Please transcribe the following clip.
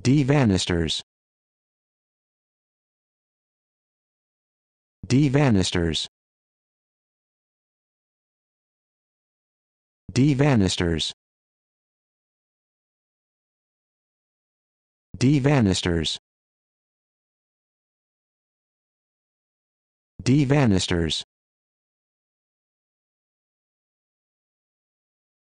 D Vanisters. D Vanisters. D Vanisters. D Vanisters. D Vanisters.